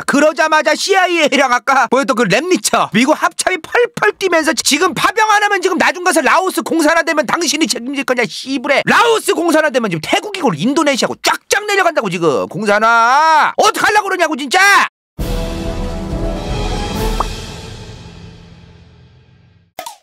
그러자마자 CIA랑 아까 보였던 그 랩니처 미국 합참이 펄펄 뛰면서 지금 파병 안 하면 지금 나중 가서 라오스 공산화 되면 당신이 책임질 거냐 씨브레 라오스 공산화 되면 지금 태국이고 인도네시아고 쫙쫙 내려간다고 지금 공산화 어떡하려고 그러냐고 진짜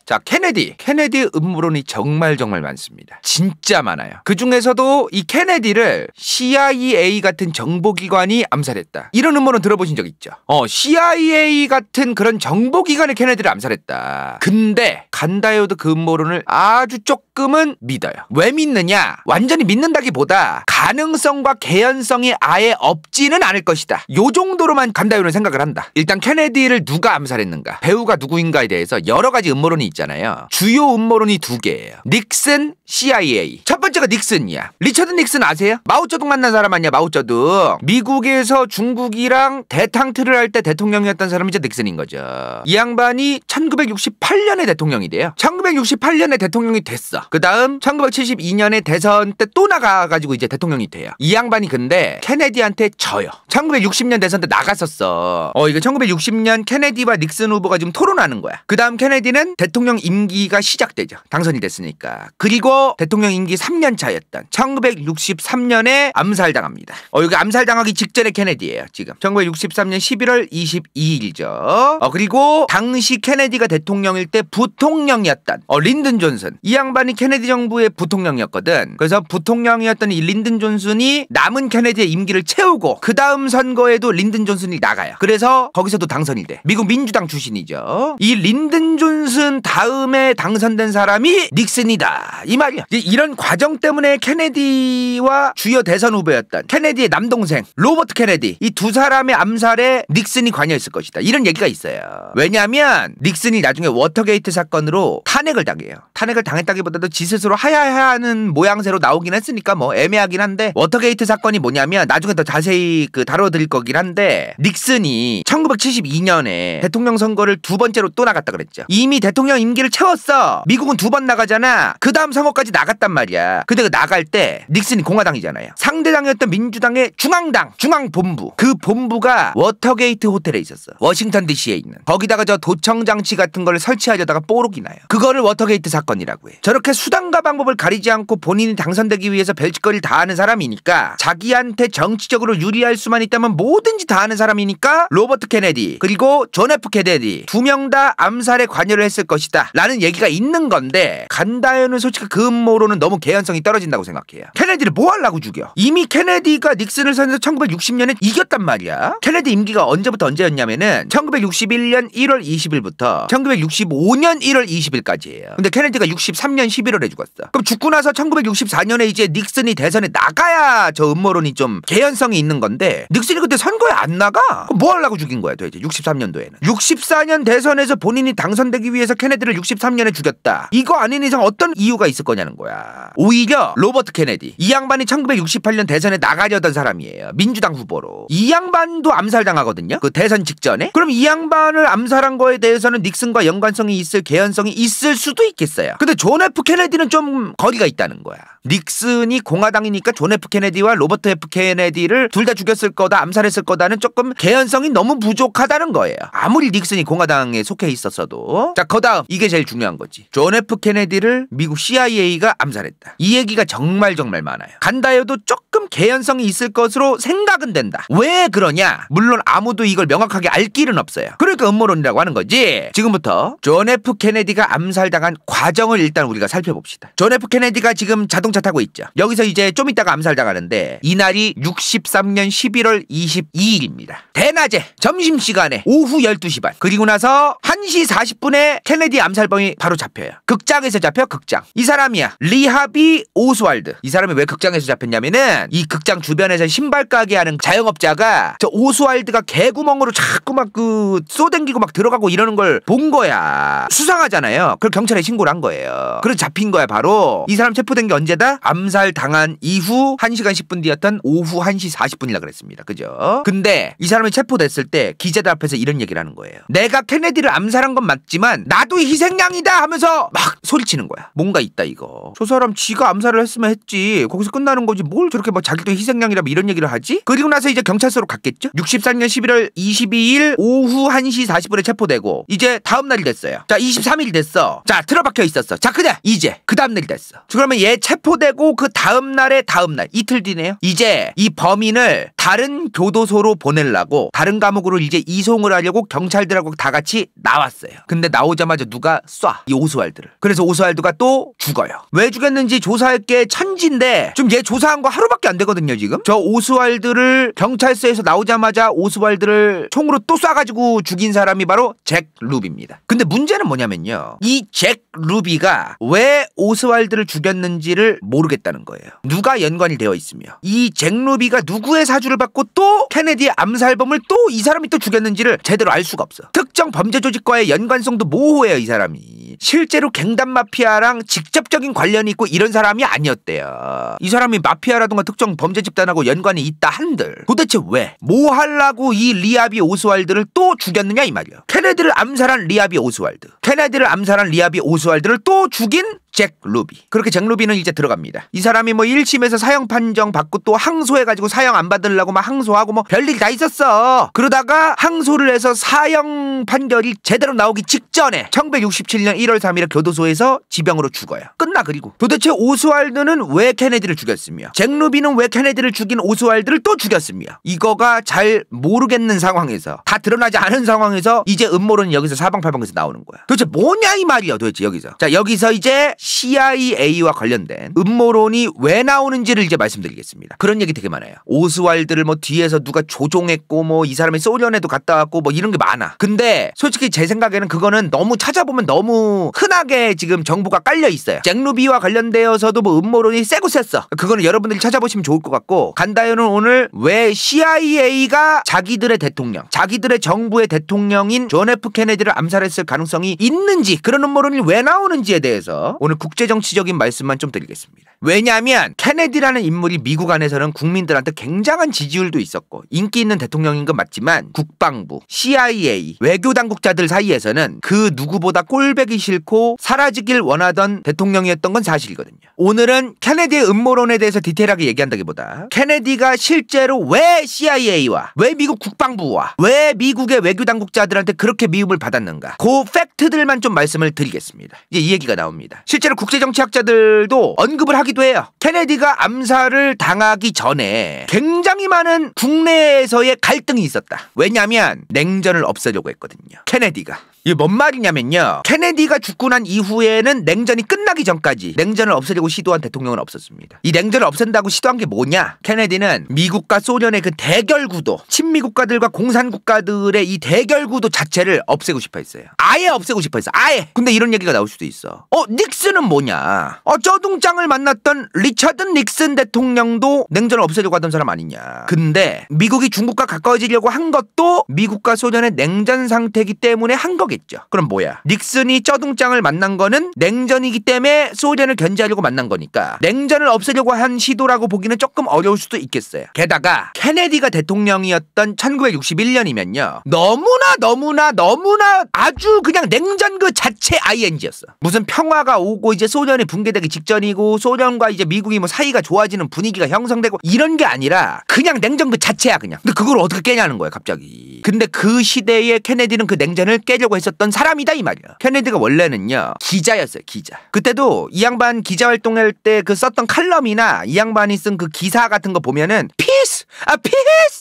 자, 케네디. 케네디 음모론이 정말 정말 많습니다. 진짜 많아요. 그 중에서도 이 케네디를 CIA 같은 정보기관이 암살했다. 이런 음모론 들어보신 적 있죠? 어, CIA 같은 그런 정보기관의 케네디를 암살했다. 근데 간다이오드 그 음모론을 아주 조금은 믿어요. 왜 믿느냐? 완전히 믿는다기보다 가능성과 개연성이 아예 없지는 않을 것이다. 요 정도로만 간다이오는 생각을 한다. 일단 케네디를 누가 암살했는가, 배우가 누구인가에 대해서 여러 가지 음모론이 있죠. 있잖아요. 주요 음모론이 두 개예요. 닉슨, CIA. 첫 번째가 닉슨이야. 리처드 닉슨 아세요? 마오쩌둥 만난 사람 아니야, 마오쩌둥. 미국에서 중국이랑 대탕트를 할 때 대통령이었던 사람이 이제 닉슨인 거죠. 이 양반이 1968년에 대통령이 돼요. 1968년에 대통령이 됐어. 그 다음 1972년에 대선 때 또 나가가지고 이제 대통령이 돼요. 이 양반이 근데 케네디한테 져요. 1960년 대선 때 나갔었어. 어, 이거 1960년 케네디와 닉슨 후보가 지금 토론하는 거야. 그 다음 케네디는 대통령 대통령 임기가 시작되죠. 당선이 됐으니까. 그리고 대통령 임기 3년 차였던 1963년에 암살당합니다. 어, 여기 암살당하기 직전의 케네디예요. 지금 1963년 11월 22일이죠. 어, 그리고 당시 케네디가 대통령일 때 부통령이었던 어, 린든 존슨. 이 양반이 케네디 정부의 부통령이었거든. 그래서 부통령이었던 이 린든 존슨이 남은 케네디의 임기를 채우고 그 다음 선거에도 린든 존슨이 나가요. 그래서 거기서도 당선이 돼. 미국 민주당 출신이죠. 이 린든 존슨 다 다음에 당선된 사람이 닉슨이다. 이 말이야. 이런 과정 때문에 케네디와 주요 대선 후보였던 케네디의 남동생 로버트 케네디 이 두 사람의 암살에 닉슨이 관여했을 것이다. 이런 얘기가 있어요. 왜냐하면 닉슨이 나중에 워터게이트 사건으로 탄핵을 당해요. 탄핵을 당했다기보다도 지 스스로 하야하야하는 모양새로 나오긴 했으니까 뭐 애매하긴 한데 워터게이트 사건이 뭐냐면 나중에 더 자세히 그 다뤄드릴 거긴 한데 닉슨이 1972년에 대통령 선거를 두 번째로 또 나갔다 그랬죠. 이미 대통령 임기를 채웠어. 미국은 두 번 나가잖아. 그 다음 선거까지 나갔단 말이야. 근데 그 나갈 때 닉슨이 공화당이잖아요. 상대당이었던 민주당의 중앙당, 중앙본부. 그 본부가 워터게이트 호텔에 있었어. 워싱턴 DC에 있는. 거기다가 저 도청 장치 같은 걸 설치하려다가 뽀록이 나요. 그거를 워터게이트 사건이라고 해. 저렇게 수단과 방법을 가리지 않고 본인이 당선되기 위해서 별짓거리를 다 하는 사람이니까 자기한테 정치적으로 유리할 수만 있다면 뭐든지 다 하는 사람이니까 로버트 케네디 그리고 존 F 케네디 두 명 다 암살에 관여를 했을 것이 것이다 라는 얘기가 있는 건데 간다현은 솔직히 그음모론은 너무 개연성이 떨어진다고 생각해요 케네디를 뭐 하려고 죽여 이미 케네디가 닉슨을 선해서 1960년에 이겼단 말이야 케네디 임기가 언제부터 언제였냐면은 1961년 1월 20일부터 1965년 1월 20일까지예요 근데 케네디가 63년 11월에 죽었어 그럼 죽고 나서 1964년에 이제 닉슨이 대선에 나가야 저 음모론이 좀 개연성이 있는 건데 닉슨이 그때 선거에 안 나가? 그럼 뭐 하려고 죽인 거야 도대체 63년도에는 64년 대선에서 본인이 당선되기 위해서 케네디 케네디를 63년에 죽였다. 이거 아닌 이상 어떤 이유가 있을 거냐는 거야. 오히려 로버트 케네디 이 양반이 1968년 대선에 나가려던 사람이에요. 민주당 후보로. 이 양반도 암살당하거든요. 그 대선 직전에. 그럼 이 양반을 암살한 거에 대해서는 닉슨과 연관성이 있을 개연성이 있을 수도 있겠어요. 근데 존 F 케네디는 좀 거리가 있다는 거야. 닉슨이 공화당이니까 존 F 케네디와 로버트 F 케네디를 둘 다 죽였을 거다, 암살했을 거다는 조금 개연성이 너무 부족하다는 거예요. 아무리 닉슨이 공화당에 속해 있었어도. 자, 그다음 이게 제일 중요한 거지. 존 F 케네디를 미국 CIA가 암살했다. 이 얘기가 정말 정말 많아요. 간다 해도 조금 개연성이 있을 것으로 생각은 된다. 왜 그러냐? 물론 아무도 이걸 명확하게 알 길은 없어요. 그러니까 음모론이라고 하는 거지. 지금부터 존 F 케네디가 암살당한 과정을 일단 우리가 살펴봅시다. 존 F 케네디가 지금 자동차 타고 있죠. 여기서 이제 좀이따가 암살당하는데 이날이 63년 11월 22일입니다. 대낮에 점심시간에 오후 12시 반 그리고 나서 1시 40분에 케네디 암살범이 바로 잡혀요. 극장에서 잡혀 극장. 이 사람이야. 리하비 오스왈드. 이 사람이 왜 극장에서 잡혔냐면은 이 극장 주변에서 신발 가게 하는 자영업자가 저 오스왈드가 개구멍으로 자꾸 막 그 쏘댕기고 막 들어가고 이러는 걸 본 거야. 수상하잖아요. 그걸 경찰에 신고를 한 거예요. 그래서 잡힌 거야 바로. 이 사람 체포된 게 언제다? 암살 당한 이후 1시간 10분 뒤였던 오후 1시 40분이라 그랬습니다. 그죠? 근데 이 사람이 체포됐을 때 기자들 앞에서 이런 얘기를 하는 거예요. 내가 케네디를 암살한 건 맞지만 나도 이 희생양이다 하면서 막 소리치는 거야. 뭔가 있다 이거. 저 사람 지가 암살을 했으면 했지. 거기서 끝나는 거지. 뭘 저렇게 막 뭐 자기도 희생양이라 뭐 이런 얘기를 하지? 그리고 나서 이제 경찰서로 갔겠죠. 63년 11월 22일 오후 1시 40분에 체포되고 이제 다음 날이 됐어요. 자 23일 됐어. 자 틀어박혀 있었어. 자 그래 이제 그 다음 날이 됐어. 그러면 얘 체포되고 그 다음 날에 다음 날 이틀 뒤네요. 이제 이 범인을 다른 교도소로 보내려고 다른 감옥으로 이제 이송을 하려고 경찰들하고 다 같이 나왔어요. 근데 나오자마자 누가 쏴. 이 오스왈드를. 그래서 오스왈드가 또 죽어요. 왜 죽였는지 조사할 게 천지인데 좀 얘 조사한 거 하루밖에 안 되거든요, 지금. 저 오스왈드를 경찰서에서 나오자마자 오스왈드를 총으로 또 쏴가지고 죽인 사람이 바로 잭 루비입니다. 근데 문제는 뭐냐면요. 이 잭 루비가 왜 오스왈드를 죽였는지를 모르겠다는 거예요. 누가 연관이 되어 있으며 이 잭 루비가 누구의 사주를 받고 또케네디 암살범을 또 이 사람이 또 죽였는지를 제대로 알 수가 없어. 특정 범죄 조직과의 연관성도 모호해요, 이 사람이. 실제로 갱단 마피아랑 직접적인 관련이 있고 이런 사람이 아니었대요. 이 사람이 마피아라든가 특정 범죄 집단하고 연관이 있다 한들 도대체 왜? 뭐 하려고 이 리아비 오스왈드를 또 죽였느냐 이 말이야. 케네디를 암살한 리아비 오스왈드. 케네디를 암살한 리아비 오스왈드를 또 죽인 잭 루비. 그렇게 잭 루비는 이제 들어갑니다. 이 사람이 뭐 1심에서 사형 판정 받고 또 항소해가지고 사형 안 받으려고 막 항소하고 뭐 별일 다 있었어. 그러다가 항소를 해서 사형 판결이 제대로 나오기 직전에 1967년 1월 3일에 교도소에서 지병으로 죽어요. 끝나 그리고 도대체 오스왈드는 왜 케네디를 죽였으며 잭 루비는 왜 케네디를 죽인 오스왈드를 또 죽였으며 이거가 잘 모르겠는 상황에서 다 드러나지 않은 상황에서 이제 음모론 여기서 사방팔방에서 나오는 거야. 도대체 뭐냐 이 말이야 도대체 여기서. 자 여기서 이제 CIA와 관련된 음모론이 왜 나오는지를 이제 말씀드리겠습니다. 그런 얘기 되게 많아요. 오스왈드를 뭐 뒤에서 누가 조종했고 뭐 이 사람이 소련에도 갔다 왔고 뭐 이런 게 많아. 근데 솔직히 제 생각에는 그거는 너무 찾아보면 너무 흔하게 지금 정보가 깔려 있어요. 잭루비와 관련되어서도 뭐 음모론이 세고 셌어. 그거는 여러분들이 찾아보시면 좋을 것 같고 간다요는 오늘 왜 CIA가 자기들의 대통령, 자기들의 정부의 대통령인 존 F 케네디를 암살했을 가능성이 있는지 그런 음모론이 왜 나오는지에 대해서 오늘 국제정치적인 말씀만 좀 드리겠습니다. 왜냐하면 케네디라는 인물이 미국 안에서는 국민들한테 굉장한 지지율도 있었고 인기 있는 대통령인 건 맞지만 국방부, CIA, 외교 당국자들 사이에서는 그 누구보다 꼴배기 싫고 사라지길 원하던 대통령이었던 건 사실이거든요. 오늘은 케네디의 음모론에 대해서 디테일하게 얘기한다기보다 케네디가 실제로 왜 CIA와 왜 미국 국방부와 왜 미국의 외교 당국자들한테 그렇게 미움을 받았는가 그 팩트들만 좀 말씀을 드리겠습니다. 이제 이 얘기가 나옵니다. 실제로 국제정치학자들도 언급을 하기도 해요. 케네디가 암살을 당하기 전에 굉장히 많은 국내에서의 갈등이 있었다. 왜냐하면 냉전을 없애려고 했거든요. 케네디가. 이게 뭔 말이냐면요. 케네디가 죽고 난 이후에는 냉전이 끝나기 전까지 냉전을 없애려고 시도한 대통령은 없었습니다. 이 냉전을 없앤다고 시도한 게 뭐냐? 케네디는 미국과 소련의 그 대결 구도, 친미 국가들과 공산 국가들의 이 대결 구도 자체를 없애고 싶어 했어요. 아예 없애고 싶어 했어. 아예. 근데 이런 얘기가 나올 수도 있어. 어, 닉슨은 뭐냐? 어, 쩌둥장을 만났던 리처드 닉슨 대통령도 냉전을 없애려고 하던 사람 아니냐. 근데 미국이 중국과 가까워지려고 한 것도 미국과 소련의 냉전 상태이기 때문에 한것 거겠죠. 그럼 뭐야? 닉슨이 쩌둥짱을 만난 거는 냉전이기 때문에 소련을 견제하려고 만난 거니까 냉전을 없애려고 한 시도라고 보기는 조금 어려울 수도 있겠어요. 게다가 케네디가 대통령이었던 1961년이면요. 너무나 너무나 너무나 아주 그냥 냉전 그 자체 ING였어. 무슨 평화가 오고 이제 소련이 붕괴되기 직전이고 소련과 이제 미국이 뭐 사이가 좋아지는 분위기가 형성되고 이런 게 아니라 그냥 냉전 그 자체야 그냥. 근데 그걸 어떻게 깨냐는 거야 갑자기. 근데 그 시대에 케네디는 그 냉전을 깨려고 있었던 사람이다 이 말이야. 케네디가 원래는요 기자였어요 기자. 그때도 이 양반 기자 활동할 때 그 썼던 칼럼이나 이 양반이 쓴 그 기사 같은 거 보면은 p e a 피 e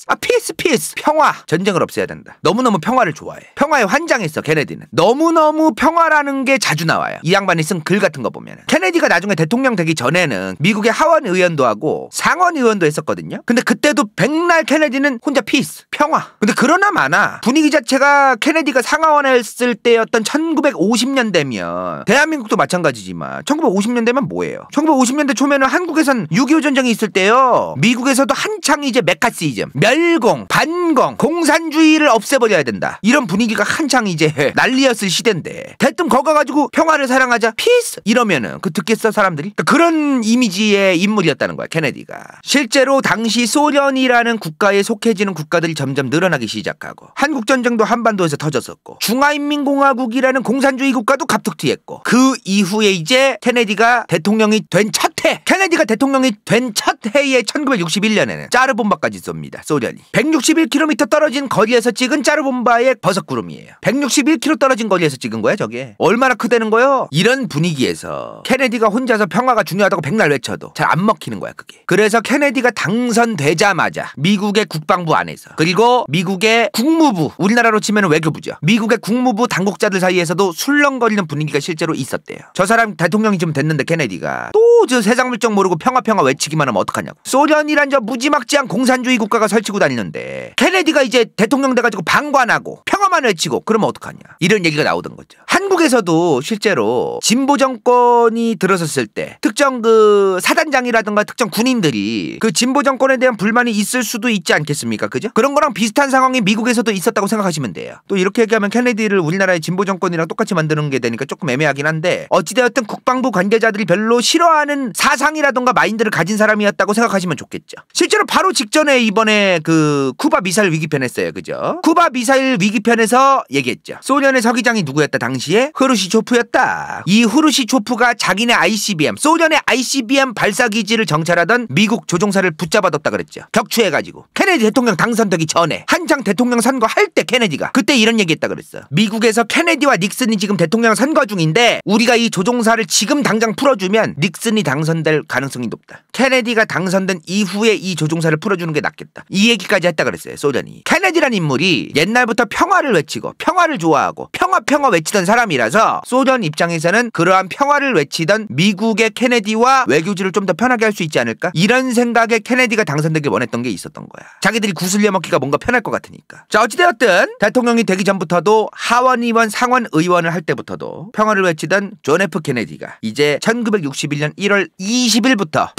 아 peace, 아 peace, 평화 전쟁을 없애야 된다. 너무너무 평화를 좋아해. 평화에 환장했어 케네디는. 너무너무 평화라는 게 자주 나와요. 이 양반이 쓴 글 같은 거 보면은 케네디가 나중에 대통령 되기 전에는 미국의 하원 의원도 하고 상원 의원도 했었거든요. 근데 그때도 백날 케네디는 혼자 피 e 평화. 근데 그러나 마나 분위기 자체가 케네디가 상하원에 있어을 때였던 1950년대면 대한민국도 마찬가지지만 1950년대면 뭐예요? 1950년대 초면은 한국에선 6.25 전쟁이 있을 때요. 미국에서도 한창 이제 메카시즘, 멸공, 반공, 공산주의를 없애버려야 된다. 이런 분위기가 한창 이제 난리였을 시대인데 대뜸 거가 가지고 평화를 사랑하자 피스 이러면은 그 듣겠어 사람들이 그러니까 그런 이미지의 인물이었다는 거야 케네디가 실제로 당시 소련이라는 국가에 속해지는 국가들이 점점 늘어나기 시작하고 한국 전쟁도 한반도에서 터졌었고 중화 인민공화국이라는 공산주의 국가도 갑툭튀했고 그 이후에 이제 케네디가 대통령이 된 첫 해 케네디가 대통령이 된 첫 해에 1961년에는 짜르본바까지 쏩니다. 소련이 161km 떨어진 거리에서 찍은 짜르본바의 버섯구름이에요. 161km 떨어진 거리에서 찍은 거야 저게. 얼마나 크다는 거요? 이런 분위기에서 케네디가 혼자서 평화가 중요하다고 백날 외쳐도 잘 안 먹히는 거야 그게. 그래서 케네디가 당선되자마자 미국의 국방부 안에서 그리고 미국의 국무부 우리나라로 치면 외교부죠. 미국의 국무 국무부 당국자들 사이에서도 술렁거리는 분위기가 실제로 있었대요. 저 사람 대통령이 좀 됐는데 케네디가 또 저 세상 물정 모르고 평화 평화 외치기만 하면 어떡하냐고. 소련이란 저 무지막지한 공산주의 국가가 설치고 다니는데 케네디가 이제 대통령 돼가지고 방관하고 평화만 외치고 그러면 어떡하냐. 이런 얘기가 나오던 거죠. 한국에서도 실제로 진보 정권이 들어섰을 때 특정 그 사단장이라든가 특정 군인들이 그 진보 정권에 대한 불만이 있을 수도 있지 않겠습니까? 그죠? 그런 거랑 비슷한 상황이 미국에서도 있었다고 생각하시면 돼요. 또 이렇게 얘기하면 케네디를 우리나라의 진보 정권이랑 똑같이 만드는 게 되니까 조금 애매하긴 한데 어찌되었든 국방부 관계자들이 별로 싫어하는 사상이라든가 마인드를 가진 사람이었다고 생각하시면 좋겠죠. 실제로 바로 직전에 이번에 그 쿠바 미사일 위기편 했어요. 그죠? 쿠바 미사일 위기편에서 얘기했죠. 소련의 서기장이 누구였다 당시에 후르시초프였다. 이 후르시초프가 자기네 ICBM, 소련의 ICBM 발사기지를 정찰하던 미국 조종사를 붙잡아뒀다 그랬죠. 격추해가지고. 케네디 대통령 당선되기 전에 한창 대통령 선거 할때 케네디가 그때 이런 얘기했다 그랬어. 미국에서 케네디와 닉슨이 지금 대통령 선거 중인데 우리가 이 조종사를 지금 당장 풀어주면 닉슨이 당선될 가능성이 높다. 케네디가 당선된 이후에 이 조종사를 풀어주는 게 낫겠다. 이 얘기까지 했다 그랬어요. 소련이. 케네디란 인물이 옛날부터 평화를 외치고 평화를 좋아하고 평화 평화 외치던 사람 사람이라서 소련 입장에서는 그러한 평화를 외치던 미국의 케네디와 외교지를 좀 더 편하게 할 수 있지 않을까? 이런 생각에 케네디가 당선되길 원했던 게 있었던 거야. 자기들이 구슬려 먹기가 뭔가 편할 것 같으니까. 자 어찌되었든 대통령이 되기 전부터도 하원 의원 상원 의원을 할 때부터도 평화를 외치던 존 F 케네디가 이제 1961년 1월 20일부터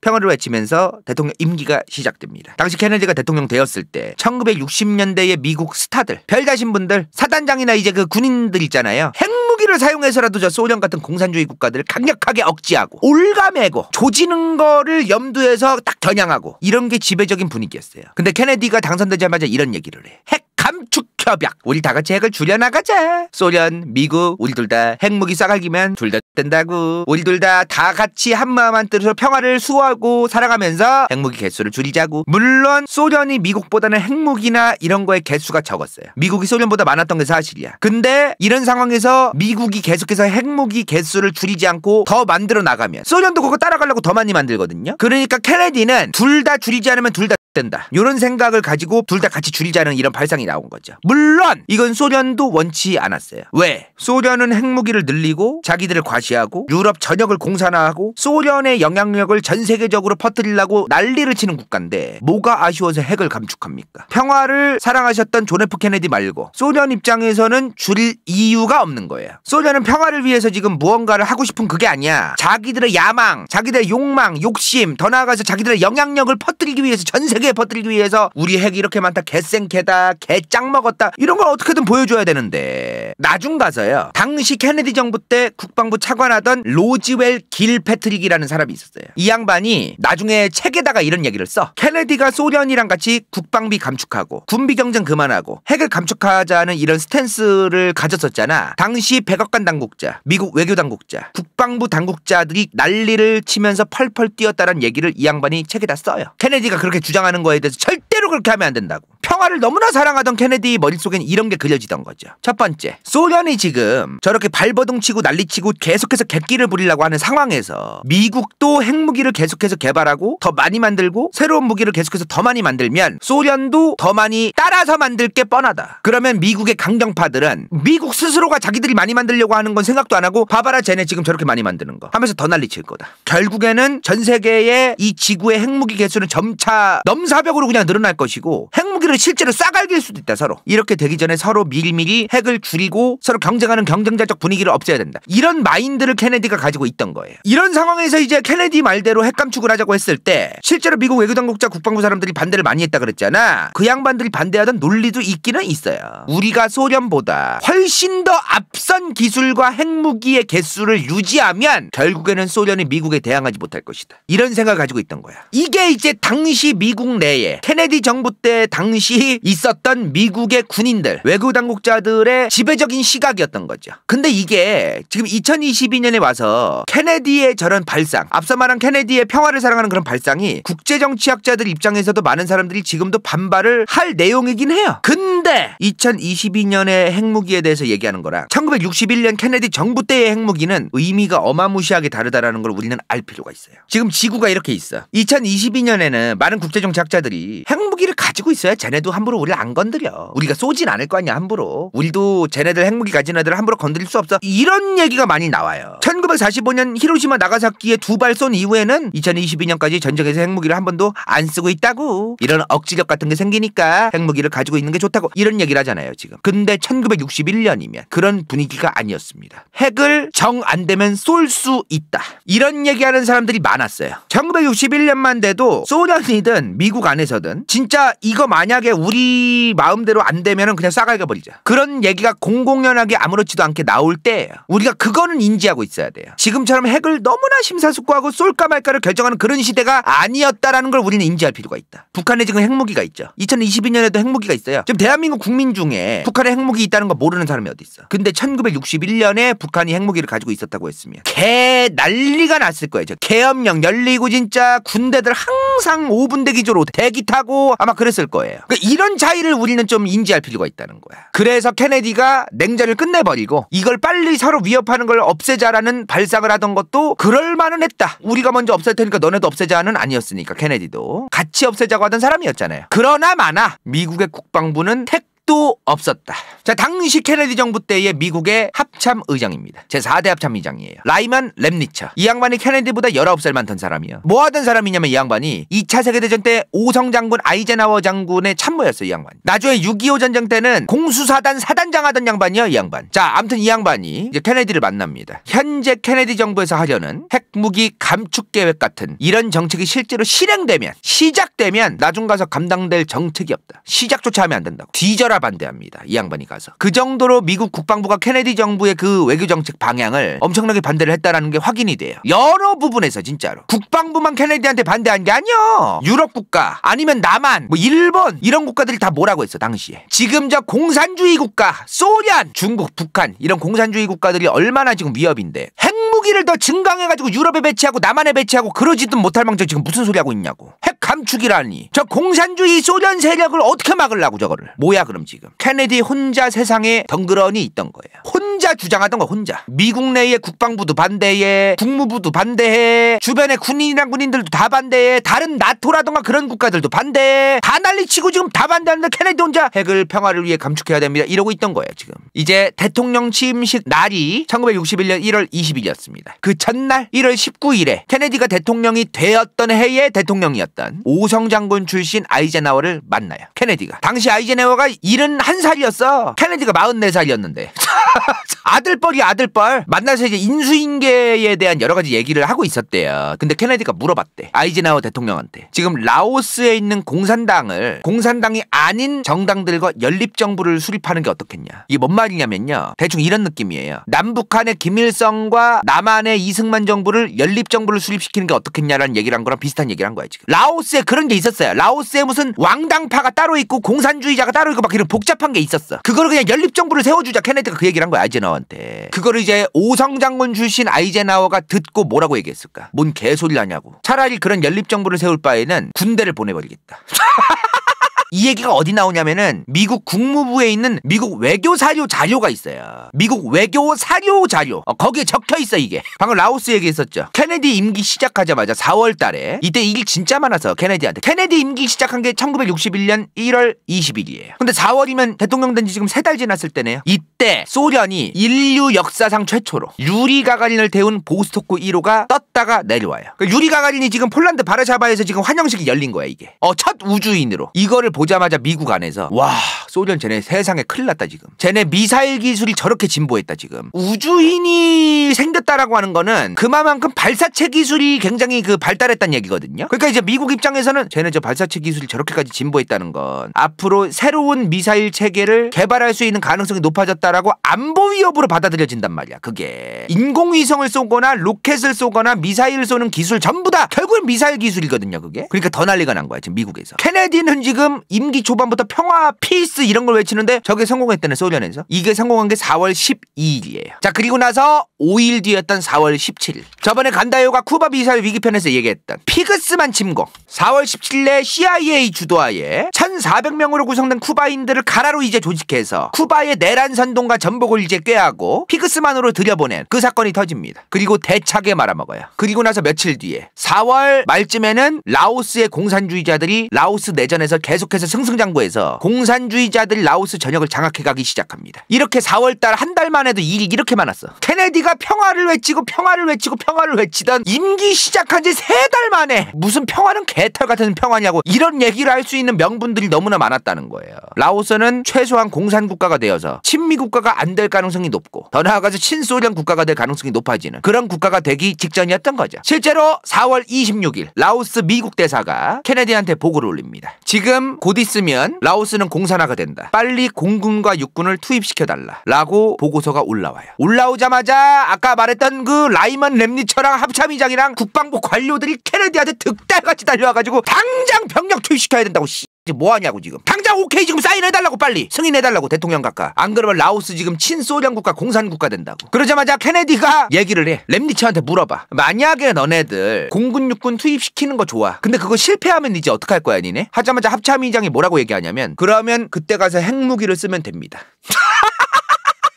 평화를 외치면서 대통령 임기가 시작됩니다. 당시 케네디가 대통령 되었을 때 1960년대의 미국 스타들, 별다신 분들, 사단장이나 이제 그 군인들 있잖아요. 핵무기를 사용해서라도 저 소련 같은 공산주의 국가들을 강력하게 억제하고 올가매고 조지는 거를 염두에서 딱 겨냥하고 이런 게 지배적인 분위기였어요. 근데 케네디가 당선되자마자 이런 얘기를 해. 핵 협약. 우리 다 같이 핵을 줄여나가자. 소련, 미국, 우리 둘 다 핵무기 싸갈기면 둘다 된다고. 우리 둘 다 다 같이 한마음 한뜻으로 평화를 수호하고 사랑하면서 핵무기 개수를 줄이자고. 물론 소련이 미국보다는 핵무기나 이런 거에 개수가 적었어요. 미국이 소련보다 많았던 게 사실이야. 근데 이런 상황에서 미국이 계속해서 핵무기 개수를 줄이지 않고 더 만들어 나가면 소련도 그거 따라가려고 더 많이 만들거든요. 그러니까 케네디는 둘 다 줄이지 않으면 둘다 된다. 이런 생각을 가지고 둘 다 같이 줄이자는 이런 발상이 나온 거죠. 물론 이건 소련도 원치 않았어요. 왜? 소련은 핵무기를 늘리고 자기들을 과시하고 유럽 전역을 공산화하고 소련의 영향력을 전 세계적으로 퍼뜨리려고 난리를 치는 국가인데 뭐가 아쉬워서 핵을 감축합니까? 평화를 사랑하셨던 존 F 케네디 말고 소련 입장에서는 줄일 이유가 없는 거예요. 소련은 평화를 위해서 지금 무언가를 하고 싶은 그게 아니야. 자기들의 야망, 자기들의 욕망, 욕심, 더 나아가서 자기들의 영향력을 퍼뜨리기 위해서 전 세계에 퍼뜨리기 위해서 우리 핵이 이렇게 많다 개쌩개다 개짱 먹었다 있었다 이런 걸 어떻게든 보여줘야 되는데 나중 가서요 당시 케네디 정부 때 국방부 차관하던 로지웰 길 패트릭이라는 사람이 있었어요 이 양반이 나중에 책에다가 이런 얘기를 써 케네디가 소련이랑 같이 국방비 감축하고 군비 경쟁 그만하고 핵을 감축하자는 이런 스탠스를 가졌었잖아 당시 백악관 당국자 미국 외교 당국자 국방부 당국자들이 난리를 치면서 펄펄 뛰었다는 얘기를 이 양반이 책에다 써요 케네디가 그렇게 주장하는 거에 대해서 절대로 그렇게 하면 안 된다고 평화를 너무나 사랑하던 케네디 머릿속엔 이런 게 그려지던 거죠. 첫 번째, 소련이 지금 저렇게 발버둥치고 난리치고 계속해서 객기를 부리려고 하는 상황에서 미국도 핵무기를 계속해서 개발하고 더 많이 만들고 새로운 무기를 계속해서 더 많이 만들면 소련도 더 많이 따라서 만들 게 뻔하다. 그러면 미국의 강경파들은 미국 스스로가 자기들이 많이 만들려고 하는 건 생각도 안 하고 봐봐라 쟤네 지금 저렇게 많이 만드는 거 하면서 더 난리칠 거다. 결국에는 전 세계의 이 지구의 핵무기 개수는 점차 넘사벽으로 그냥 늘어날 것이고 핵 핵으로 실제로 싸갈길 수도 있다 서로 이렇게 되기 전에 서로 밀밀히 핵을 줄이고 서로 경쟁하는 경쟁자적 분위기를 없애야 된다 이런 마인드를 케네디가 가지고 있던 거예요 이런 상황에서 이제 케네디 말대로 핵 감축을 하자고 했을 때 실제로 미국 외교 당국자 국방부 사람들이 반대를 많이 했다 그랬잖아 그 양반들이 반대하던 논리도 있기는 있어요 우리가 소련보다 훨씬 더 앞선 기술과 핵무기의 개수를 유지하면 결국에는 소련이 미국에 대항하지 못할 것이다 이런 생각을 가지고 있던 거야 이게 이제 당시 미국 내에 케네디 정부 때 당시 당시 있었던 미국의 군인들, 외교 당국자들의 지배적인 시각이었던 거죠. 근데 이게 지금 2022년에 와서 케네디의 저런 발상, 앞서 말한 케네디의 평화를 사랑하는 그런 발상이 국제 정치학자들 입장에서도 많은 사람들이 지금도 반발을 할 내용이긴 해요. 근데 2022년의 핵무기에 대해서 얘기하는 거랑 1961년 케네디 정부 때의 핵무기는 의미가 어마무시하게 다르다라는 걸 우리는 알 필요가 있어요. 지금 지구가 이렇게 있어. 2022년에는 많은 국제 정치학자들이 핵무기를 가지고 있어야 쟤네도 함부로 우리를 안 건드려. 우리가 쏘진 않을 거 아니야 함부로. 우리도 쟤네들 핵무기 가진 애들 함부로 건드릴 수 없어. 이런 얘기가 많이 나와요. 1945년 히로시마 나가사키에 두 발 쏜 이후에는 2022년까지 전쟁에서 핵무기를 한 번도 안 쓰고 있다고. 이런 억지력 같은 게 생기니까 핵무기를 가지고 있는 게 좋다고 이런 얘기를 하잖아요 지금. 근데 1961년이면 그런 분위기가 아니었습니다. 핵을 정 안 되면 쏠 수 있다. 이런 얘기하는 사람들이 많았어요. 1961년만 돼도 소련이든 미국 안에서든 진짜 이거 많이 만약에 우리 마음대로 안되면 그냥 싸가게 버리자. 그런 얘기가 공공연하게 아무렇지도 않게 나올 때 우리가 그거는 인지하고 있어야 돼요. 지금처럼 핵을 너무나 심사숙고하고 쏠까 말까를 결정하는 그런 시대가 아니었다라는 걸 우리는 인지할 필요가 있다. 북한에 지금 핵무기가 있죠. 2022년에도 핵무기가 있어요. 지금 대한민국 국민 중에 북한에 핵무기 있다는 거 모르는 사람이 어디 있어? 근데 1961년에 북한이 핵무기를 가지고 있었다고 했으면 개 난리가 났을 거예요. 개엄령 열리고 진짜 군대들 항상 5분대 기조로 대기 타고 아마 그랬을 거예요. 거예요. 그러니까 이런 차이를 우리는 좀 인지할 필요가 있다는 거야. 그래서 케네디가 냉전을 끝내버리고 이걸 빨리 서로 위협하는 걸 없애자라는 발상을 하던 것도 그럴 만은 했다. 우리가 먼저 없앨 테니까 너네도 없애자는 아니었으니까 케네디도 같이 없애자고 하던 사람이었잖아요. 그러나 마나 미국의 국방부는 택 적도 없었다. 자, 당시 케네디 정부 때의 미국의 합참 의장입니다. 제4대 합참 의장이에요. 라이만 렘니처이 양반이 케네디보다 19살 많던 사람이에요. 뭐 하던 사람이냐면 이 양반이 2차 세계대전 때 오성 장군 아이젠하워 장군의 참모였어요, 이 양반. 나중에 6.25 전쟁 때는 공수사단 사단장 하던 양반이요, 이 양반. 자, 암튼 이 양반이 이제 케네디를 만납니다. 현재 케네디 정부에서 하려는 핵무기 감축 계획 같은 이런 정책이 실제로 실행되면 시작되면 나중 가서 감당될 정책이 없다. 시작조차 하면 안 된다고. 뒤져라 철라 반대합니다. 이 양반이 가서. 그 정도로 미국 국방부가 케네디 정부의 그 외교 정책 방향을 엄청나게 반대를 했다라는 게 확인이 돼요. 여러 부분에서 진짜로. 국방부만 케네디한테 반대한 게 아니요. 유럽 국가 아니면 남한 뭐 일본 이런 국가들이 다 뭐라고 했어 당시에. 지금 저 공산주의 국가 소련 중국 북한 이런 공산주의 국가들이 얼마나 지금 위협인데. 핵무기를 더 증강해가지고 유럽에 배치하고 남한에 배치하고 그러지도 못할망정 지금 무슨 소리 하고 있냐고. 핵 감축이라니. 저 공산주의 소련 세력을 어떻게 막으려고 저거를. 뭐야 그럼 지금. 케네디 혼자 세상에 덩그러니 있던 거예요. 혼자 주장하던 거 혼자. 미국 내의 국방부도 반대해. 국무부도 반대해. 주변의 군인이랑 군인들도 다 반대해. 다른 나토라던가 그런 국가들도 반대해. 다 난리치고 지금 다 반대하는데 케네디 혼자 핵을 평화를 위해 감축해야 됩니다. 이러고 있던 거예요 지금. 이제 대통령 취임식 날이 1961년 1월 20일이었습니다. 있었습니다. 그 전날 1월 19일에 케네디가 대통령이 되었던 해의 대통령이었던 오성 장군 출신 아이젠하워를 만나요. 케네디가. 당시 아이젠하워가 71살이었어. 케네디가 44살이었는데. 아들뻘이 아들뻘 만나서 이제 인수인계에 대한 여러 가지 얘기를 하고 있었대요. 근데 케네디가 물어봤대. 아이젠하워 대통령한테. 지금 라오스에 있는 공산당을 공산당이 아닌 정당들과 연립정부를 수립하는 게 어떻겠냐. 이게 뭔 말이냐면요. 대충 이런 느낌이에요. 남북한의 김일성과 남 남한의 이승만 정부를 연립 정부를 수립시키는 게 어떻겠냐라는 얘기를 한 거랑 비슷한 얘기를 한 거야 지금. 라오스에 그런 게 있었어요. 라오스에 무슨 왕당파가 따로 있고 공산주의자가 따로 있고 막 이런 복잡한 게 있었어. 그거를 그냥 연립 정부를 세워주자 케네디가 그 얘기를 한 거야 아이젠하워한테. 그거를 이제 오성 장군 출신 아이젠하워가 듣고 뭐라고 얘기했을까? 뭔 개소리를 하냐고. 차라리 그런 연립 정부를 세울 바에는 군대를 보내버리겠다. 이 얘기가 어디 나오냐면은 미국 국무부에 있는 미국 외교 사료 자료가 있어요. 미국 외교 사료 자료. 어, 거기에 적혀 있어 이게. 방금 라오스 얘기했었죠. 케네디 임기 시작하자마자 4월 달에 이때 일 진짜 많아서 케네디한테 케네디 임기 시작한 게 1961년 1월 20일이에요. 근데 4월이면 대통령 된 지 지금 세 달 지났을 때네요. 이 이때 소련이 인류 역사상 최초로 유리 가가린을 태운 보스토크 1호가 떴다가 내려와요. 그 유리 가가린이 지금 폴란드 바르샤바에서 지금 환영식이 열린 거야 이게. 어 첫 우주인으로 이거를 보자마자 미국 안에서 와 소련 쟤네 세상에 큰일 났다 지금. 쟤네 미사일 기술이 저렇게 진보했다 지금. 우주인이 생겼다라고 하는 거는 그만큼 발사체 기술이 굉장히 그 발달했다는 얘기거든요. 그러니까 이제 미국 입장에서는 쟤네 저 발사체 기술이 저렇게까지 진보했다는 건 앞으로 새로운 미사일 체계를 개발할 수 있는 가능성이 높아졌다. 있다라고 안보 위협으로 받아들여진단 말이야. 그게 인공위성을 쏘거나 로켓을 쏘거나 미사일 쏘는 기술 전부 다결국은 미사일 기술이거든요. 그게 그러니까 더 난리가 난 거야 지금 미국에서. 케네디는 지금 임기 초반부터 평화, 피스 이런 걸 외치는데 저게 성공했다는 소련에서 이게 성공한 게 4월 12일이에요. 자 그리고 나서 5일 뒤였던 4월 17일. 저번에 간다요가 쿠바 미사일 위기편에서 얘기했던 피그스만 침공. 4월 17일에 CIA 주도하에 1,400명으로 구성된 쿠바인들을 가라로 이제 조직해서 쿠바의 내란선도 안동과 전복을 이제 꾀하고 피그스만으로 들여보낸 그 사건이 터집니다. 그리고 대차게 말아먹어요. 그리고 나서 며칠 뒤에 4월 말쯤에는 라오스의 공산주의자들이 라오스 내전에서 계속해서 승승장구해서 공산주의자들이 라오스 전역을 장악해가기 시작합니다. 이렇게 4월달 한 달만 해도 일이 이렇게 많았어. 케네디가 평화를 외치고 평화를 외치고 평화를 외치던 임기 시작한 지세 달 만에 무슨 평화는 개털 같은 평화냐고 이런 얘기를 할 수 있는 명분들이 너무나 많았다는 거예요. 라오스는 최소한 공산국가가 되어서 친미국 국가가 안 될 가능성이 높고 더 나아가서 신소련 국가가 될 가능성이 높아지는 그런 국가가 되기 직전이었던 거죠. 실제로 4월 26일 라오스 미국 대사가 케네디한테 보고를 올립니다. 지금 곧 있으면 라오스는 공산화가 된다. 빨리 공군과 육군을 투입시켜달라. 라고 보고서가 올라와요. 올라오자마자 아까 말했던 그 라이먼 랩니처랑 합참의장이랑 국방부 관료들이 케네디한테 득달같이 달려와가지고 당장 병력 투입시켜야 된다고 씨. 뭐하냐고 지금. 당장 오케이 지금 사인해달라고 빨리 승인해달라고 대통령 각하 안 그러면 라오스 지금 친소련 국가 공산 국가 된다고 그러자마자 케네디가 얘기를 해렘니치한테 물어봐 만약에 너네들 공군 육군 투입시키는 거 좋아 근데 그거 실패하면 이제 어떡할 거야 니네 하자마자 합참의장이 뭐라고 얘기하냐면 그러면 그때 가서 핵무기를 쓰면 됩니다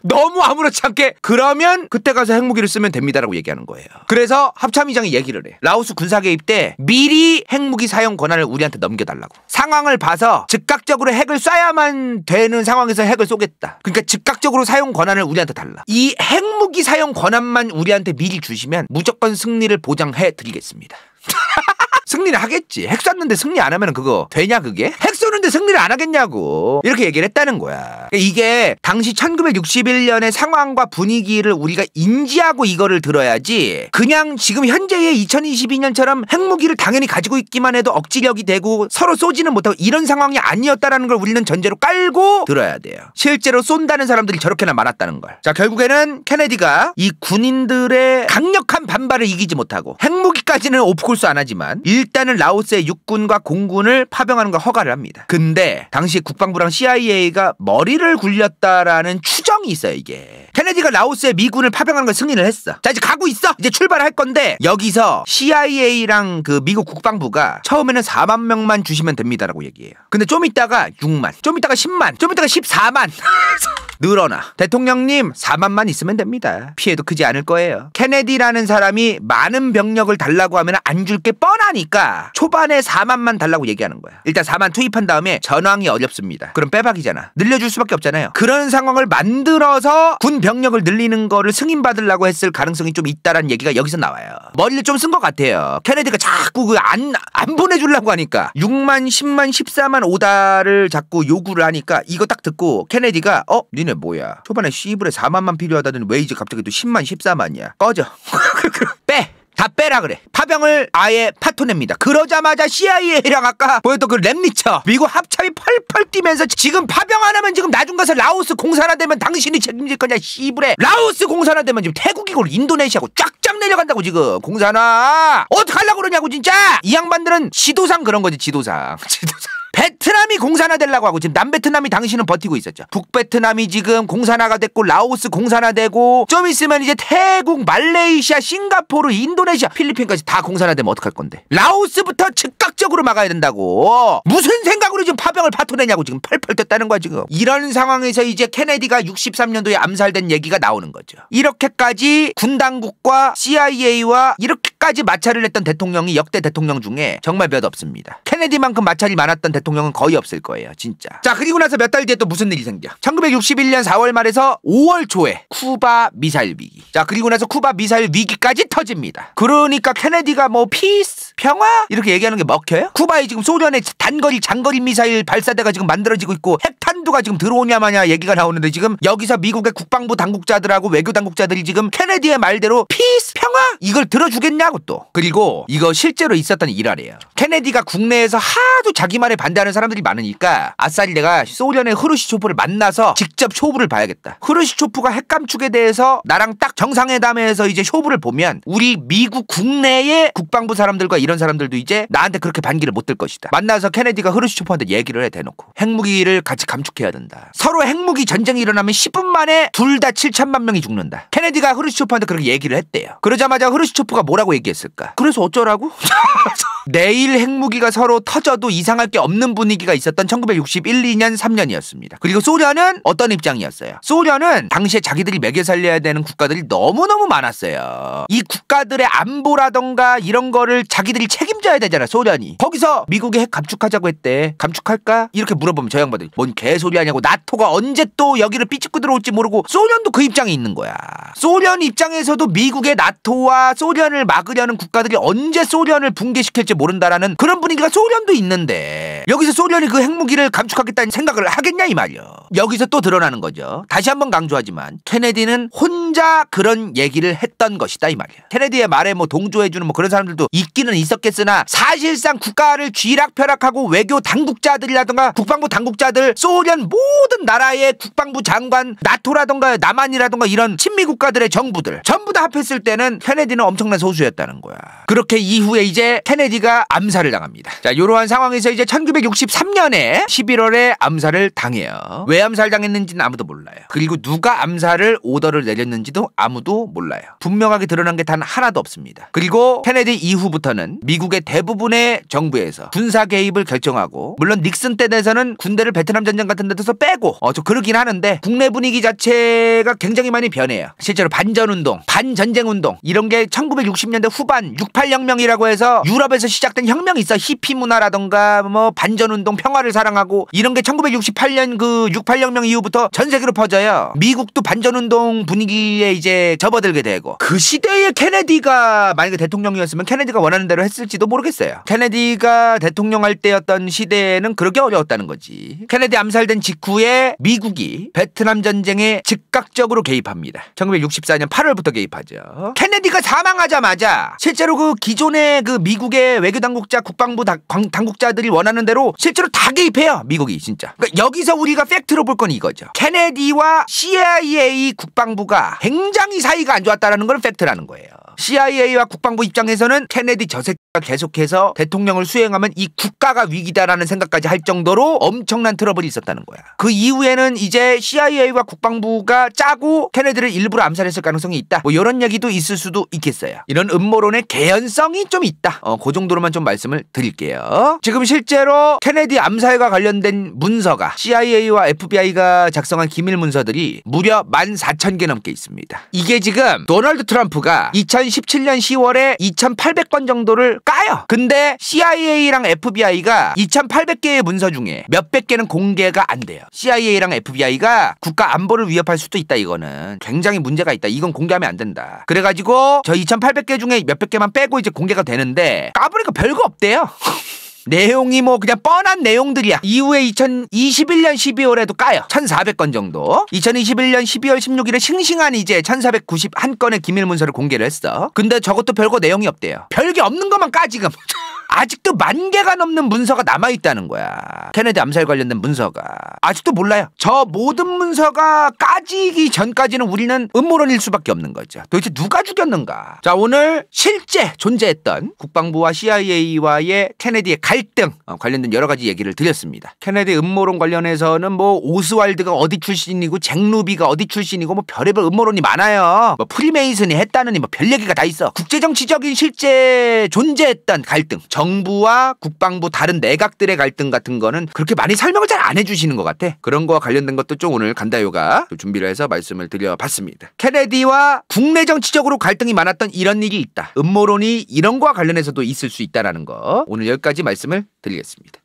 너무 아무렇지 않게 그러면 그때 가서 핵무기를 쓰면 됩니다라고 얘기하는 거예요. 그래서 합참의장이 얘기를 해. 라오스 군사 개입 때 미리 핵무기 사용 권한을 우리한테 넘겨달라고. 상황을 봐서 즉각적으로 핵을 쏴야만 되는 상황에서 핵을 쏘겠다. 그러니까 즉각적으로 사용 권한을 우리한테 달라. 이 핵무기 사용 권한만 우리한테 미리 주시면 무조건 승리를 보장해 드리겠습니다. 승리를 하겠지. 핵 쐈는데 승리 안 하면 그거 되냐 그게? 핵 쏘는데 승리를 안 하겠냐고 이렇게 얘기를 했다는 거야. 이게 당시 1961년의 상황과 분위기를 우리가 인지하고 이거를 들어야지 그냥 지금 현재의 2022년처럼 핵무기를 당연히 가지고 있기만 해도 억지력이 되고 서로 쏘지는 못하고 이런 상황이 아니었다라는 걸 우리는 전제로 깔고 들어야 돼요. 실제로 쏜다는 사람들이 저렇게나 많았다는 걸. 자 결국에는 케네디가 이 군인들의 강력한 반발을 이기지 못하고 핵무기까지는 오프콜스 안 하지만 일 일단은 라오스의 육군과 공군을 파병하는 걸 허가를 합니다. 근데 당시 국방부랑 CIA가 머리를 굴렸다라는 추정이 있어요, 이게. 케네디가 라오스에 미군을 파병하는 걸 승인을 했어. 자 이제 가고 있어. 이제 출발할 건데 여기서 CIA랑 그 미국 국방부가 처음에는 4만 명만 주시면 됩니다라고 얘기해요. 근데 좀 있다가 6만, 좀 있다가 10만, 좀 있다가 14만. 늘어나. 대통령님 4만만 있으면 됩니다. 피해도 크지 않을 거예요. 케네디라는 사람이 많은 병력을 달라고 하면 안 줄 게 뻔하니까 초반에 4만만 달라고 얘기하는 거야. 일단 4만 투입한 다음에 전황이 어렵습니다. 그럼 빼박이잖아. 늘려줄 수밖에 없잖아요. 그런 상황을 만들어서 군 병력 영력을 늘리는 거를 승인받으려고 했을 가능성이 좀 있다라는 얘기가 여기서 나와요. 머리를 좀 쓴 것 같아요. 케네디가 자꾸 그 안 안 보내주려고 하니까 6만 10만 14만 오다를 자꾸 요구를 하니까 이거 딱 듣고 케네디가 어 니네 뭐야 초반에 시브에 4만만 필요하다더니 왜 이제 갑자기 또 10만 14만이야 꺼져 그, 그, 그, 빼다 빼라 그래. 파병을 아예 파토냅니다. 그러자마자 CIA랑 아까 보였던 그 랩니처 미국 합참이 펄펄 뛰면서 지금 파병 안 하면 지금 나중 가서 라오스 공산화 되면 당신이 책임질 거냐 시부레 라오스 공산화 되면 지금 태국이고 인도네시아고 쫙쫙 내려간다고 지금 공산화 어떡하려고 그러냐고 진짜 이 양반들은 지도상 그런 거지 지도상 지도상 베트남이 공산화되려고 하고 지금 남베트남이 당신은 버티고 있었죠. 북베트남이 지금 공산화가 됐고 라오스 공산화되고 좀 있으면 이제 태국, 말레이시아, 싱가포르, 인도네시아, 필리핀까지 다 공산화되면 어떡할 건데. 라오스부터 즉각적으로 막아야 된다고. 무슨 생각으로 지금 파병을 파토내냐고 지금 펄펄 떴다는 거야 지금. 이런 상황에서 이제 케네디가 63년도에 암살된 얘기가 나오는 거죠. 이렇게까지 군 당국과 CIA와 이렇게 까지 마찰을 했던 대통령이 역대 대통령 중에 정말 몇 없습니다. 케네디만큼 마찰이 많았던 대통령은 거의 없을 거예요, 진짜. 자, 그리고 나서 몇 달 뒤에 또 무슨 일이 생겨? 1961년 4월 말에서 5월 초에 쿠바 미사일 위기. 자, 그리고 나서 쿠바 미사일 위기까지 터집니다. 그러니까 케네디가 뭐 피스, 평화 이렇게 얘기하는 게 먹혀요? 쿠바에 지금 소련의 단거리 장거리 미사일 발사대가 지금 만들어지고 있고 핵탄두가 지금 들어오냐 마냐 얘기가 나오는데 지금 여기서 미국의 국방부 당국자들하고 외교 당국자들이 지금 케네디의 말대로 피스, 평화 이걸 들어주겠냐? 하고 또 그리고 이거 실제로 있었던 일화래요. 케네디가 국내에서 하도 자기만의 반대하는 사람들이 많으니까 아싸리 내가 소련의 흐르시초프를 만나서 직접 쇼부를 봐야겠다. 흐르시초프가 핵감축에 대해서 나랑 딱 정상회담에서 이제 쇼부를 보면 우리 미국 국내의 국방부 사람들과 이런 사람들도 이제 나한테 그렇게 반기를 못 들 것이다. 만나서 케네디가 흐르시초프한테 얘기를 해 대놓고 핵무기를 같이 감축해야 된다. 서로 핵무기 전쟁이 일어나면 10분 만에 둘 다 7천만 명이 죽는다. 케네디가 흐르시초프한테 그렇게 얘기를 했대요. 그러자마자 흐르시초프가 뭐라고 얘기 얘기했을까? 그래서 어쩌라고? 내일 핵무기가 서로 터져도 이상할 게 없는 분위기가 있었던 1961, 2년, 3년이었습니다. 그리고 소련은 어떤 입장이었어요? 소련은 당시에 자기들이 매개 살려야 되는 국가들이 너무너무 많았어요. 이 국가들의 안보라던가 이런 거를 자기들이 책임져야 되잖아, 소련이. 거기서 미국의 핵 감축하자고 했대. 감축할까? 이렇게 물어보면 저 양반들이 뭔 개소리 하냐고 나토가 언제 또 여기를 삐집고 들어올지 모르고 소련도 그 입장에 있는 거야. 소련 입장에서도 미국의 나토와 소련을 막으려는 국가들이 언제 소련을 붕괴시킬지 될지 모른다라는 그런 분위기가 소련도 있는데 여기서 소련이 그 핵무기를 감축하겠다는 생각을 하겠냐 이 말이요. 여기서 또 드러나는 거죠. 다시 한번 강조하지만 케네디는 혼자 혼자 그런 얘기를 했던 것이다 이 말이야. 케네디의 말에 뭐 동조해주는 뭐 그런 사람들도 있기는 있었겠으나 사실상 국가를 쥐락펴락하고 외교 당국자들이라든가 국방부 당국자들 소련 모든 나라의 국방부 장관 나토라든가 남한이라든가 이런 친미 국가들의 정부들 전부 다 합했을 때는 케네디는 엄청난 소수였다는 거야. 그렇게 이후에 이제 케네디가 암살을 당합니다. 자 이러한 상황에서 이제 1963년에 11월에 암살을 당해요. 왜 암살 당했는지는 아무도 몰라요. 그리고 누가 암살을 오더를 내렸는지 있는지도 아무도 몰라요. 분명하게 드러난 게 단 하나도 없습니다. 그리고 케네디 이후부터는 미국의 대부분의 정부에서 군사 개입을 결정하고 물론 닉슨 때 돼서는 군대를 베트남 전쟁 같은 데서 빼고 어, 저 그러긴 하는데 국내 분위기 자체가 굉장히 많이 변해요. 실제로 반전운동, 반전쟁운동 이런 게 1960년대 후반 68혁명이라고 해서 유럽에서 시작된 혁명이 있어 히피 문화라던가 뭐 반전운동, 평화를 사랑하고 이런 게 1968년 그 68혁명 이후부터 전 세계로 퍼져요. 미국도 반전운동 분위기 시기에 이제 접어들게 되고 그 시대에 케네디가 만약에 대통령이었으면 케네디가 원하는 대로 했을지도 모르겠어요. 케네디가 대통령 할 때였던 시대에는 그렇게 어려웠다는 거지. 케네디 암살된 직후에 미국이 베트남 전쟁에 즉각적으로 개입합니다. 1964년 8월부터 개입하죠. 케네디가 사망하자마자 실제로 그 기존의 그 미국의 외교 당국자, 국방부 당, 당국자들이 원하는 대로 실제로 다 개입해요. 미국이 진짜. 그러니까 여기서 우리가 팩트로 볼 건 이거죠. 케네디와 CIA 국방부가 굉장히 사이가 안 좋았다라는 걸 팩트라는 거예요. CIA와 국방부 입장에서는 케네디 저색 계속해서 대통령을 수행하면 이 국가가 위기다라는 생각까지 할 정도로 엄청난 트러블이 있었다는 거야. 그 이후에는 이제 CIA와 국방부가 짜고 케네디를 일부러 암살했을 가능성이 있다. 뭐 이런 얘기도 있을 수도 있겠어요. 이런 음모론의 개연성이 좀 있다. 어, 그 정도로만 좀 말씀을 드릴게요. 지금 실제로 케네디 암살과 관련된 문서가 CIA와 FBI가 작성한 기밀 문서들이 무려 14,000개 넘게 있습니다. 이게 지금 도널드 트럼프가 2017년 10월에 2,800건 정도를 까요. 근데 CIA랑 FBI가 2,800개의 문서 중에 몇백 개는 공개가 안 돼요. CIA랑 FBI가 국가 안보를 위협할 수도 있다 이거는 굉장히 문제가 있다. 이건 공개하면 안 된다. 그래가지고 저 2,800개 중에 몇백 개만 빼고 이제 공개가 되는데 까보니까 별거 없대요. 내용이 뭐 그냥 뻔한 내용들이야. 이후에 2021년 12월에도 까요. 1,400건 정도. 2021년 12월 16일에 싱싱한 이제 1,491건의 기밀 문서를 공개를 했어. 근데 저것도 별거 내용이 없대요. 별게 없는 것만 까 지금. 아직도 만 개가 넘는 문서가 남아 있다는 거야. 케네디 암살 관련된 문서가 아직도 몰라요. 저 모든 문서가 까지기 전까지는 우리는 음모론일 수밖에 없는 거죠. 도대체 누가 죽였는가? 자 오늘 실제 존재했던 국방부와 CIA와의 케네디의 갈등 어, 관련된 여러 가지 얘기를 드렸습니다. 케네디 음모론 관련해서는 뭐 오스왈드가 어디 출신이고 잭루비가 어디 출신이고 뭐 별의별 음모론이 많아요. 뭐 프리메이슨이 했다느니 뭐별 얘기가 다 있어. 국제정치적인 실제 존재했던 갈등. 저 정부와 국방부 다른 내각들의 갈등 같은 거는 그렇게 많이 설명을 잘 안 해주시는 것 같아. 그런 거와 관련된 것도 좀 오늘 간다요가 준비를 해서 말씀을 드려봤습니다. 케네디와 국내 정치적으로 갈등이 많았던 이런 일이 있다. 음모론이 이런 거와 관련해서도 있을 수 있다라는 거. 오늘 여기까지 말씀을 드리겠습니다.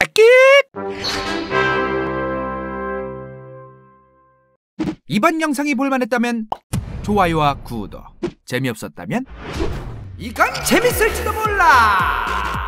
아끼! 이번 영상이 볼만했다면 좋아요와 구독, 재미없었다면 이건 재밌을지도 몰라